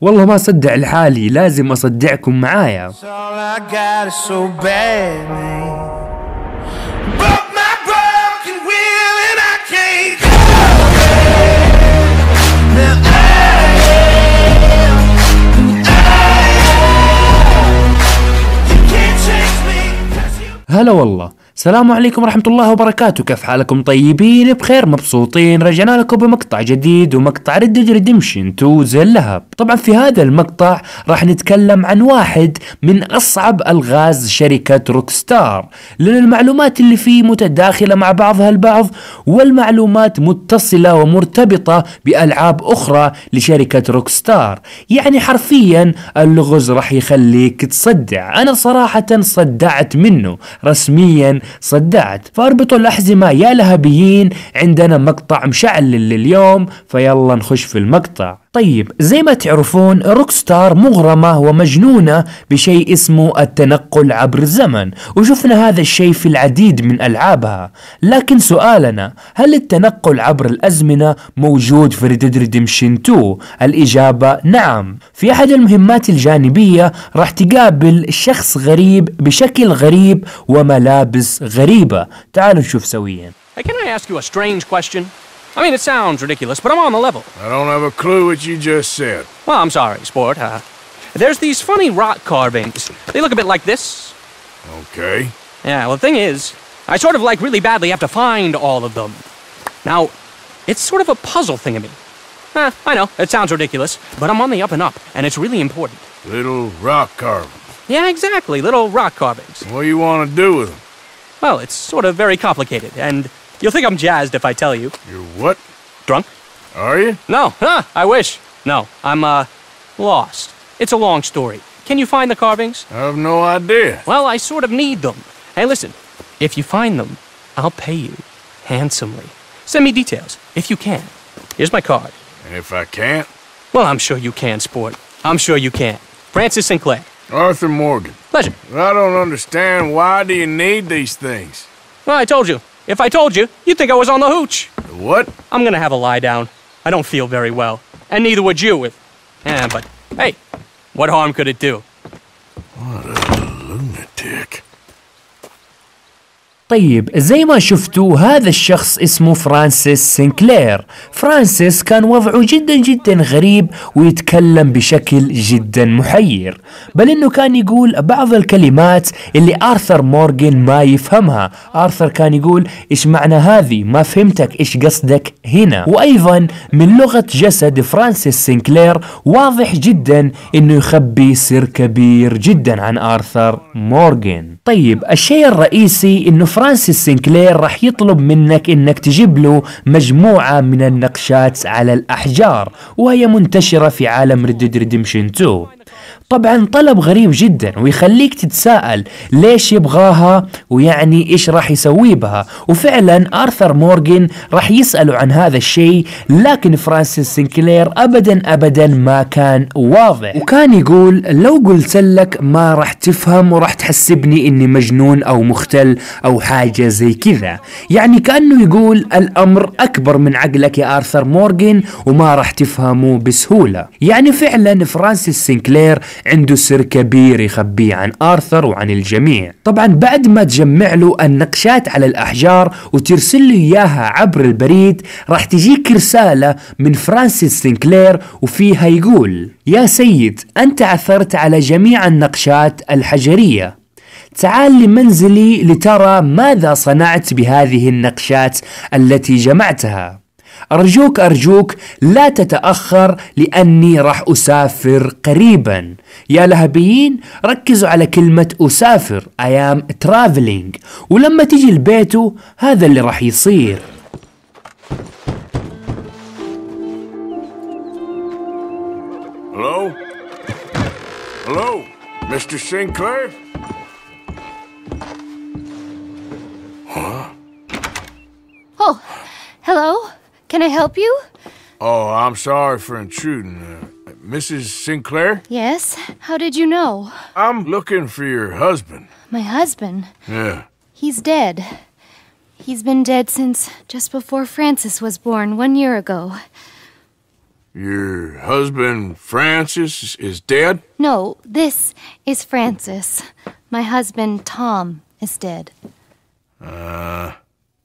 والله ما صدع لحالي لازم أصدعكم معايا هلا والله السلام عليكم ورحمة الله وبركاته كيف حالكم طيبين بخير مبسوطين رجعنا لكم بمقطع جديد ومقطع ريد ريدمشن 2 زي اللهب طبعا في هذا المقطع راح نتكلم عن واحد من أصعب ألغاز شركة روكستار لأن المعلومات اللي فيه متداخلة مع بعضها البعض والمعلومات متصلة ومرتبطة بألعاب أخرى لشركة روكستار يعني حرفيا اللغز راح يخليك تصدع أنا صراحة صدعت منه رسميا صدعت فاربطوا الأحزمة يا لهبيين عندنا مقطع مشعل لليوم فيلا نخش في المقطع طيب زي ما تعرفون روكستار مغرمة ومجنونة بشيء اسمه التنقل عبر الزمن وشفنا هذا الشيء في العديد من ألعابها لكن سؤالنا هل التنقل عبر الأزمنة موجود في Red Dead Redemption 2 الإجابة نعم في أحد المهمات الجانبية راح تقابل شخص غريب بشكل غريب وملابس غريبة تعالوا نشوف سويا can I ask you a strange question? I mean, it sounds ridiculous, but I'm on the level. I don't have a clue what you just said. Well, I'm sorry, sport. Uh, there's these funny rock carvings. They look a bit like this. Okay. Yeah, well, the thing is, I sort of like really badly have to find all of them. Now, it's sort of a puzzle thing of me. Eh, I know, it sounds ridiculous, but I'm on the up and up, and it's really important. Little rock carvings. Yeah, exactly, little rock carvings. What do you want to do with them? Well, it's sort of very complicated, and You'll think I'm jazzed if I tell you. You're what? Drunk? Are you? No, huh, I wish. No, I'm, uh, lost. It's a long story. Can you find the carvings? I have no idea. Well, I sort of need them. Hey, listen, if you find them, I'll pay you handsomely. Send me details, if you can. Here's my card. And if I can't? Well, I'm sure you can, sport. I'm sure you can. Francis Sinclair. Arthur Morgan. Pleasure. I don't understand. Why do you need these things? Well, I told you. If I told you, you'd think I was on the hooch. What? I'm gonna have a lie down. I don't feel very well. And neither would you with. eh? but hey, what harm could it do? What a lunatic. طيب زي ما شفتوا هذا الشخص اسمه فرانسيس سينكلير فرانسيس كان وضعه جدا جدا غريب ويتكلم بشكل جدا محير بل انه كان يقول بعض الكلمات اللي ارثر مورغان ما يفهمها ارثر كان يقول ايش معنى هذه ما فهمتك ايش قصدك هنا وايضا من لغة جسد فرانسيس سينكلير واضح جدا انه يخبي سر كبير جدا عن ارثر مورغان طيب الشيء الرئيسي انه فرانسيس سينكلير راح يطلب منك انك تجيب له مجموعة من النقشات على الأحجار وهي منتشرة في عالم ريد ديد ريدمشن 2 طبعا طلب غريب جدا ويخليك تتساءل ليش يبغاها ويعني ايش راح يسوي بها وفعلا ارثر مورغن راح يسأله عن هذا الشيء لكن فرانسيس سنكلير ابدا ابدا ما كان واضح وكان يقول لو قلت لك ما راح تفهم وراح تحسبني اني مجنون او مختل او حاجة زي كذا يعني كأنه يقول الامر اكبر من عقلك يا ارثر مورغن وما راح تفهمه بسهولة يعني فعلا فرانسيس سنكلير عنده سر كبير يخبيه عن آرثر وعن الجميع طبعا بعد ما تجمع له النقشات على الأحجار وترسل له إياها عبر البريد راح تجيك رسالة من فرانسيس سينكلير وفيها يقول يا سيد أنت عثرت على جميع النقشات الحجرية تعال لمنزلي لترى ماذا صنعت بهذه النقشات التي جمعتها أرجوك أرجوك لا تتأخر لأني راح أسافر قريبا يا لهبيين ركزوا على كلمة أسافر I am traveling ولما تجي لبيته هذا اللي راح يصير Hello? Hello? Mr. Sinclair? Huh? Oh, hello? Can I help you? Oh, I'm sorry for intruding. Uh, Mrs. Sinclair? Yes? How did you know? I'm looking for your husband. My husband? Yeah. He's dead. He's been dead since just before Francis was born, one year ago. Your husband, Francis, is dead? No, this is Francis. My husband, Tom, is dead. Uh.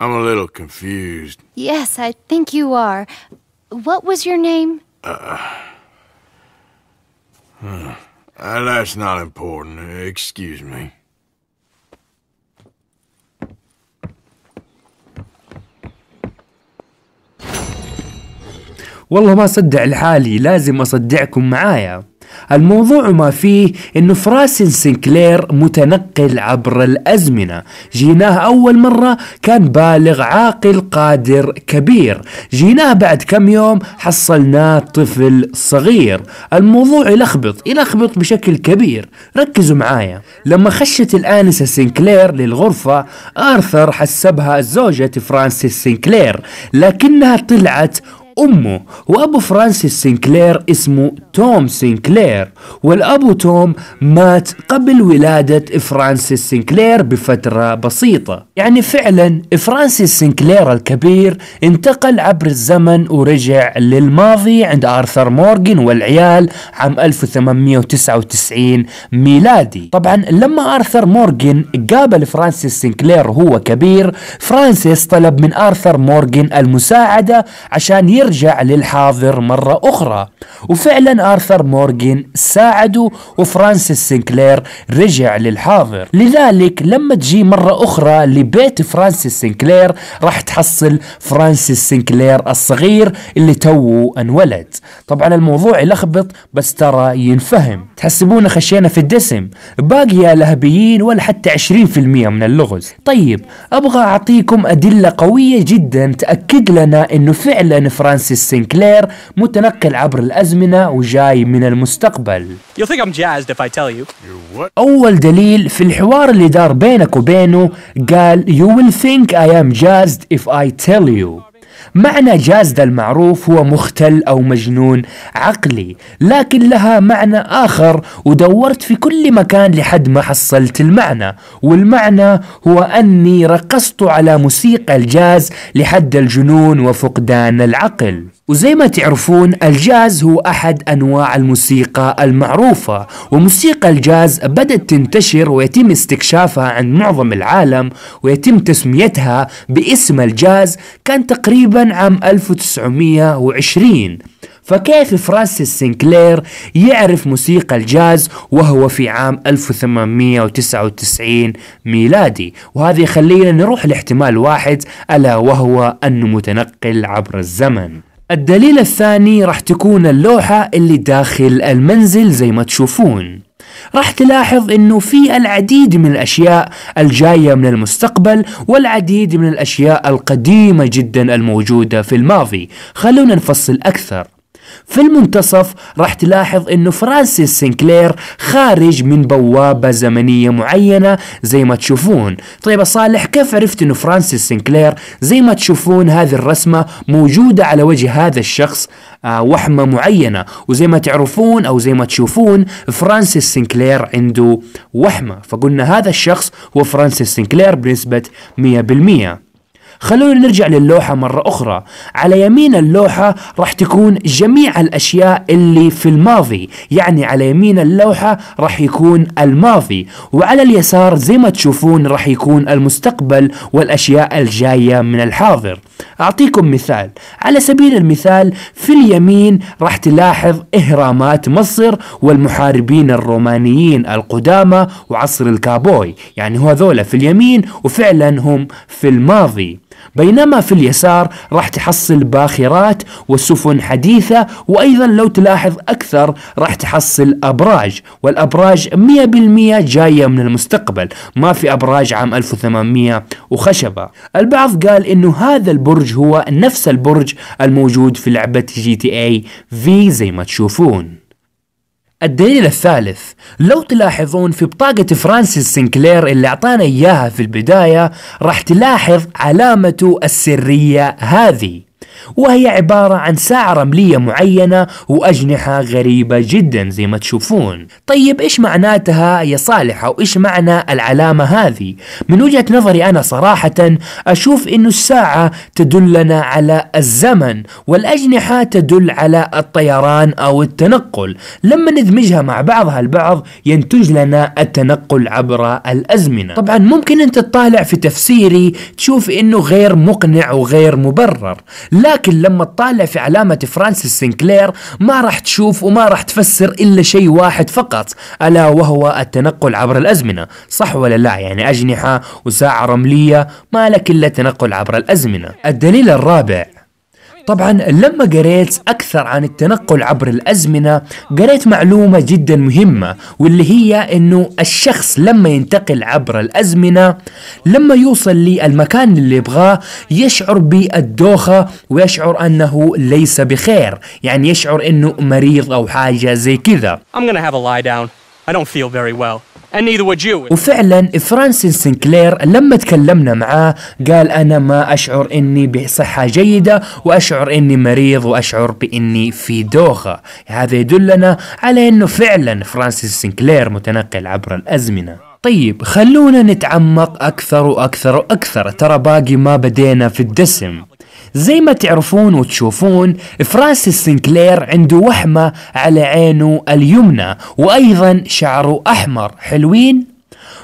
I'm a little confused. Yes, I think you are. What was your name? Uh, huh. uh, that's not important. Excuse me. والله ما صدع الحالي لازم أصدعكم معايا الموضوع ما فيه انه فراسن سنكلير متنقل عبر الازمنه جيناه اول مره كان بالغ عاقل قادر كبير جيناه بعد كم يوم حصلناه طفل صغير الموضوع يلخبط يلخبط بشكل كبير ركزوا معايا لما خشت الآنسة سنكلير للغرفة آرثر حسبها زوجة فرانسيس سنكلير لكنها طلعت أمه وأبو فرانسيس سينكلير اسمه توم سينكلير والأبو توم مات قبل ولادة فرانسيس سينكلير بفترة بسيطة يعني فعلا فرانسيس سينكلير الكبير انتقل عبر الزمن ورجع للماضي عند آرثر مورغن والعيال عام 1899 ميلادي طبعا لما آرثر مورغن قابل فرانسيس سينكلير وهو كبير فرانسيس طلب من آرثر مورغن المساعدة عشان يرجع يرجع للحاضر مرة أخرى وفعلا آرثر مورغين ساعده وفرانسيس سينكلير رجع للحاضر لذلك لما تجي مرة أخرى لبيت فرانسيس سينكلير راح تحصل فرانسيس سينكلير الصغير اللي توه انولد طبعا الموضوع يلخبط بس ترى ينفهم تحسبونا خشينا في الدسم باقي يا لهبيين ولا حتى 20% من اللغز طيب أبغى أعطيكم أدلة قوية جدا تأكد لنا أنه فعلا فرانسيس فرانسيس سينكلير متنقل عبر الأزمنة وجاي من المستقبل أول دليل في الحوار اللي دار بينك وبينه قال You will think I am jazzed if I tell you معنى جاز ذا المعروف هو مختل أو مجنون عقلي لكن لها معنى آخر ودورت في كل مكان لحد ما حصلت المعنى والمعنى هو أني رقصت على موسيقى الجاز لحد الجنون وفقدان العقل وزي ما تعرفون الجاز هو أحد أنواع الموسيقى المعروفة وموسيقى الجاز بدأت تنتشر ويتم استكشافها عند معظم العالم ويتم تسميتها باسم الجاز كان تقريبا عام 1920 فكيف فرانسيس سينكلير يعرف موسيقى الجاز وهو في عام 1899 ميلادي وهذا يخلينا نروح لاحتمال واحد ألا وهو أنه متنقل عبر الزمن الدليل الثاني راح تكون اللوحة اللي داخل المنزل زي ما تشوفون راح تلاحظ انه في العديد من الاشياء الجاية من المستقبل والعديد من الاشياء القديمة جدا الموجودة في الماضي خلونا نفصل اكثر في المنتصف راح تلاحظ انه فرانسيس سنكلير خارج من بوابة زمنية معينة زي ما تشوفون طيب صالح كيف عرفت انه فرانسيس سنكلير زي ما تشوفون هذه الرسمة موجودة على وجه هذا الشخص آه وحمة معينة وزي ما تعرفون او زي ما تشوفون فرانسيس سنكلير عنده وحمة فقلنا هذا الشخص هو فرانسيس سنكلير بنسبة 100% خلونا نرجع للوحة مرة أخرى على يمين اللوحة راح تكون جميع الأشياء اللي في الماضي يعني على يمين اللوحة راح يكون الماضي وعلى اليسار زي ما تشوفون راح يكون المستقبل والأشياء الجاية من الحاضر أعطيكم مثال على سبيل المثال في اليمين راح تلاحظ إهرامات مصر والمحاربين الرومانيين القدامى وعصر الكابوي يعني هو هذولا في اليمين وفعلا هم في الماضي بينما في اليسار راح تحصل باخرات وسفن حديثة وأيضا لو تلاحظ أكثر راح تحصل أبراج والأبراج 100% جاية من المستقبل ما في أبراج عام 1800 وخشبة البعض قال أنه هذا البرج هو نفس البرج الموجود في لعبة جي تي اي في زي ما تشوفون الدليل الثالث لو تلاحظون في بطاقة فرانسيس سنكلير اللي أعطانا إياها في البداية راح تلاحظ علامته السرية هذه وهي عبارة عن ساعة رملية معينة وأجنحة غريبة جدا زي ما تشوفون طيب إيش معناتها يا صالح أو إيش معنى العلامة هذه من وجهة نظري أنا صراحة أشوف إنه الساعة تدلنا على الزمن والأجنحة تدل على الطيران أو التنقل لما ندمجها مع بعضها البعض ينتج لنا التنقل عبر الأزمنة طبعا ممكن أنت تطالع في تفسيري تشوف إنه غير مقنع وغير مبرر لا لكن لما تطالع في علامة فرانسيس سنكلير ما راح تشوف وما راح تفسر إلا شيء واحد فقط ألا وهو التنقل عبر الأزمنة صح ولا لا يعني أجنحة وساعة رملية ما لك إلا تنقل عبر الأزمنة الدليل الرابع طبعا لما قريت أكثر عن التنقل عبر الأزمنة قريت معلومة جدا مهمة واللي هي أنه الشخص لما ينتقل عبر الأزمنة لما يوصل للمكان اللي يبغاه يشعر بالدوخة ويشعر أنه ليس بخير يعني يشعر أنه مريض أو حاجة زي كذا I'm gonna have a lie down I don't feel very well وفعلا فرانسيس سنكلير لما تكلمنا معاه قال انا ما اشعر اني بصحه جيده واشعر اني مريض واشعر باني في دوخه هذا يدلنا على انه فعلا فرانسيس سنكلير متنقل عبر الازمنه طيب خلونا نتعمق أكثر وأكثر وأكثر ترى باقي ما بدينا في الدسم زي ما تعرفون وتشوفون فرانسيس سنكلير عنده وحمة على عينه اليمنى وأيضا شعره أحمر حلوين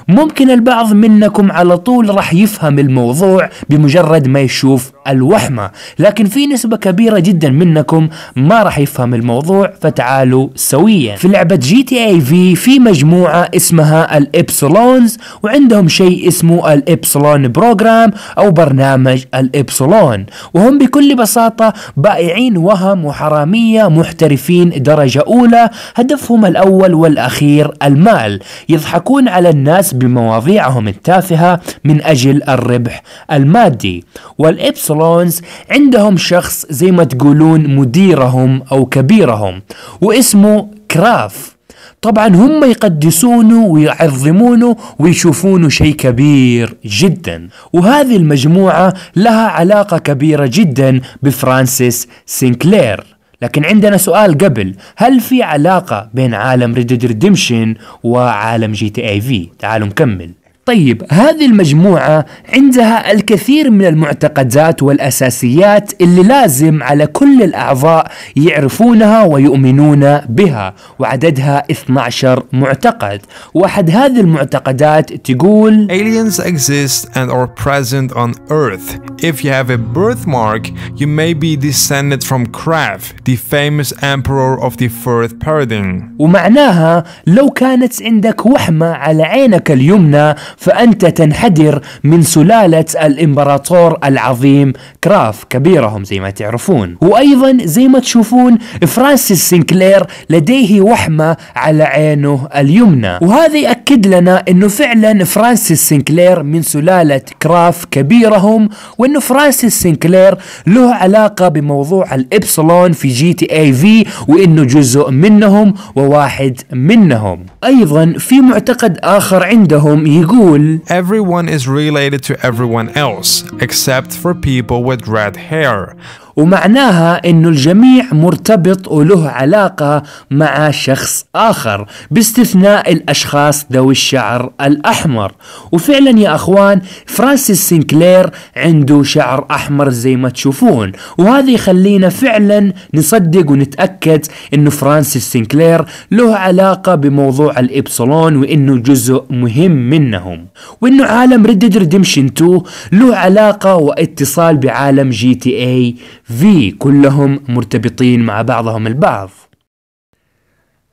ممكن البعض منكم على طول راح يفهم الموضوع بمجرد ما يشوف الوحمة لكن في نسبة كبيرة جدا منكم ما راح يفهم الموضوع فتعالوا سويا في لعبة جي تي اي في في مجموعة اسمها الابسلونز وعندهم شيء اسمه الابسلون بروجرام او برنامج الابسلون وهم بكل بساطة بائعين وهم وحرامية محترفين درجة اولى هدفهم الاول والاخير المال يضحكون على الناس بمواضيعهم التافهة من أجل الربح المادي والإبسلونز عندهم شخص زي ما تقولون مديرهم أو كبيرهم واسمه كراف طبعا هم يقدسونه ويعظمونه ويشوفونه شيء كبير جدا وهذه المجموعة لها علاقة كبيرة جدا بفرانسيس سينكلير لكن عندنا سؤال قبل هل في علاقة بين عالم ريد ديد ريدمشن وعالم جي تي اي في تعالوا نكمل طيب هذه المجموعة عندها الكثير من المعتقدات والأساسيات اللي لازم على كل الأعضاء يعرفونها ويؤمنون بها وعددها 12 معتقد واحد هذه المعتقدات تقول Aliens exist and are present on earth. If you have a birthmark, you may be descended from Krav, the famous emperor of the first paradigm. ومعناها لو كانت عندك وحمة على عينك اليمنى فأنت تنحدر من سلالة الإمبراطور العظيم كراف كبيرهم زي ما تعرفون وأيضا زي ما تشوفون فرانسيس سينكلير لديه وحمة على عينه اليمنى وهذا يأكد لنا أنه فعلا فرانسيس سينكلير من سلالة كراف كبيرهم وأنه فرانسيس سينكلير له علاقة بموضوع الإبسلون في جي تي اي في وأنه جزء منهم وواحد منهم أيضا في معتقد آخر عندهم يقول cool. Everyone is related to everyone else, except for people with red hair. ومعناها انه الجميع مرتبط وله علاقة مع شخص اخر باستثناء الاشخاص ذوي الشعر الاحمر وفعلا يا اخوان فرانسيس سينكلير عنده شعر احمر زي ما تشوفون وهذا يخلينا فعلا نصدق ونتأكد انه فرانسيس سينكلير له علاقة بموضوع الابسلون وانه جزء مهم منهم وانه عالم ريد ديد ريدمشن 2 له علاقة واتصال بعالم جي تي اي في كلهم مرتبطين مع بعضهم البعض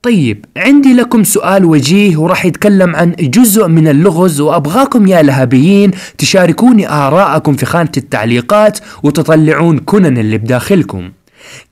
طيب عندي لكم سؤال وجيه وراح يتكلم عن جزء من اللغز وأبغاكم يا لهبيين تشاركوني آراءكم في خانة التعليقات وتطلعون كنن اللي بداخلكم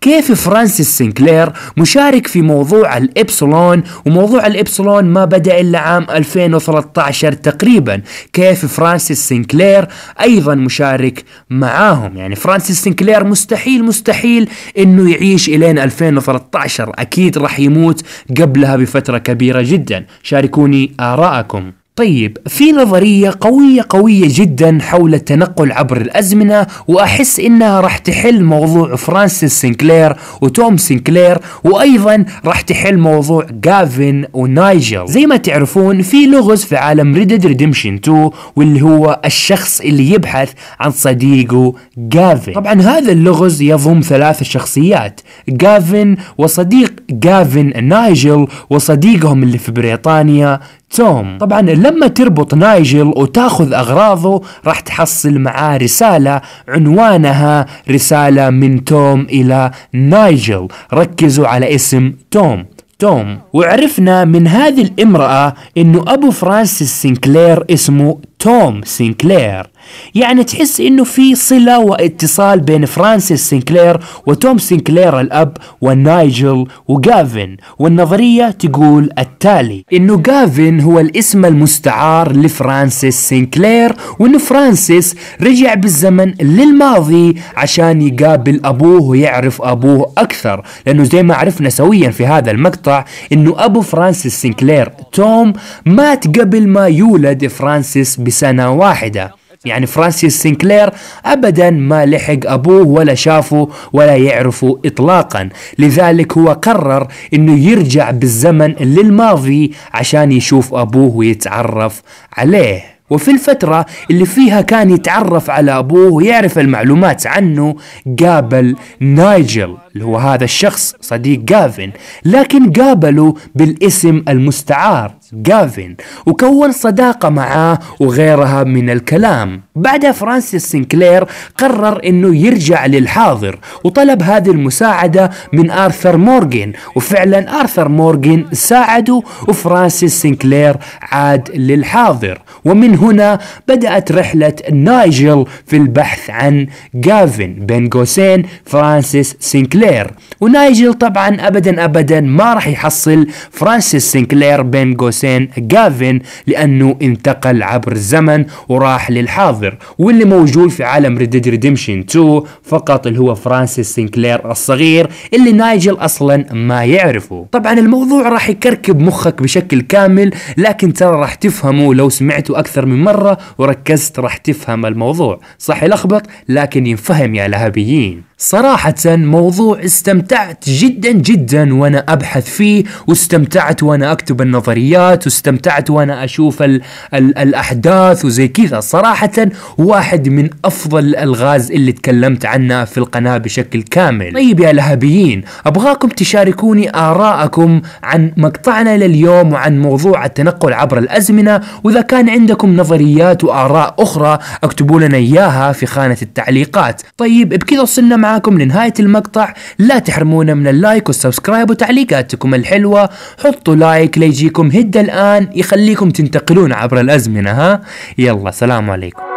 كيف فرانسيس سنكلير مشارك في موضوع الإبسلون وموضوع الإبسلون ما بدأ إلا عام 2013 تقريبا كيف فرانسيس سنكلير أيضا مشارك معاهم يعني فرانسيس سنكلير مستحيل مستحيل أنه يعيش إلين 2013 أكيد راح يموت قبلها بفترة كبيرة جدا شاركوني آراءكم طيب في نظرية قوية قوية جدا حول التنقل عبر الأزمنة وأحس إنها راح تحل موضوع فرانسيس سينكلير وتوم سينكلير وأيضا راح تحل موضوع جافن ونايجل زي ما تعرفون في لغز في عالم ريدد ريديمشن 2 واللي هو الشخص اللي يبحث عن صديقه جافن طبعا هذا اللغز يضم ثلاث شخصيات جافن وصديق جافن نايجل وصديقهم اللي في بريطانيا توم طبعا لما تربط نايجل وتاخذ أغراضه راح تحصل معاه رسالة عنوانها رسالة من توم إلى نايجل ركزوا على اسم توم توم وعرفنا من هذه الامرأة انه ابو فرانسيس سينكلير اسمه توم سينكلير يعني تحس انه في صلة واتصال بين فرانسيس سينكلير وتوم سينكلير الاب ونايجل وجافن والنظرية تقول التالي انه جافن هو الاسم المستعار لفرانسيس سينكلير وانه فرانسيس رجع بالزمن للماضي عشان يقابل ابوه ويعرف ابوه اكثر لانه زي ما عرفنا سويا في هذا المقطع انه ابو فرانسيس سينكلير توم مات قبل ما يولد فرانسيس بسنة واحدة يعني فرانسيس سينكلير ابدا ما لحق ابوه ولا شافه ولا يعرفه اطلاقا لذلك هو قرر انه يرجع بالزمن للماضي عشان يشوف ابوه ويتعرف عليه وفي الفترة اللي فيها كان يتعرف على أبوه ويعرف المعلومات عنه قابل نايجل اللي هو هذا الشخص صديق جافن لكن قابله بالاسم المستعار جافن وكون صداقة معاه وغيرها من الكلام بعدها فرانسيس سينكلير قرر انه يرجع للحاضر وطلب هذه المساعدة من ارثر مورغين وفعلا ارثر مورغين ساعده وفرانسيس سينكلير عاد للحاضر ومن هنا بدأت رحلة نايجل في البحث عن جافن بين قوسين فرانسيس سينكلير سنكلير ونايجل طبعا ابدا ابدا ما راح يحصل فرانسيس سنكلير بين قوسين جافن لانه انتقل عبر الزمن وراح للحاضر واللي موجود في عالم ريد ديد ريديمشن 2 فقط اللي هو فرانسيس سنكلير الصغير اللي نايجل اصلا ما يعرفه طبعا الموضوع راح يكركب مخك بشكل كامل لكن ترى راح تفهمه لو سمعته اكثر من مره وركزت راح تفهم الموضوع صح يلخبط لكن ينفهم يا لهبيين صراحة موضوع استمتعت جدا جدا وانا ابحث فيه واستمتعت وانا اكتب النظريات واستمتعت وانا اشوف الـ الـ الاحداث وزي كذا صراحة واحد من افضل الالغاز اللي تكلمت عنه في القناة بشكل كامل طيب يا لهبيين ابغاكم تشاركوني اراءكم عن مقطعنا لليوم وعن موضوع التنقل عبر الازمنة واذا كان عندكم نظريات واراء اخرى اكتبوا لنا اياها في خانة التعليقات طيب بكذا وصلنا مع معاكم لنهاية المقطع لا تحرمونا من اللايك والسبسكرايب وتعليقاتكم الحلوة حطوا لايك ليجيكم هدى الآن يخليكم تنتقلون عبر الأزمنة ها يلا سلام عليكم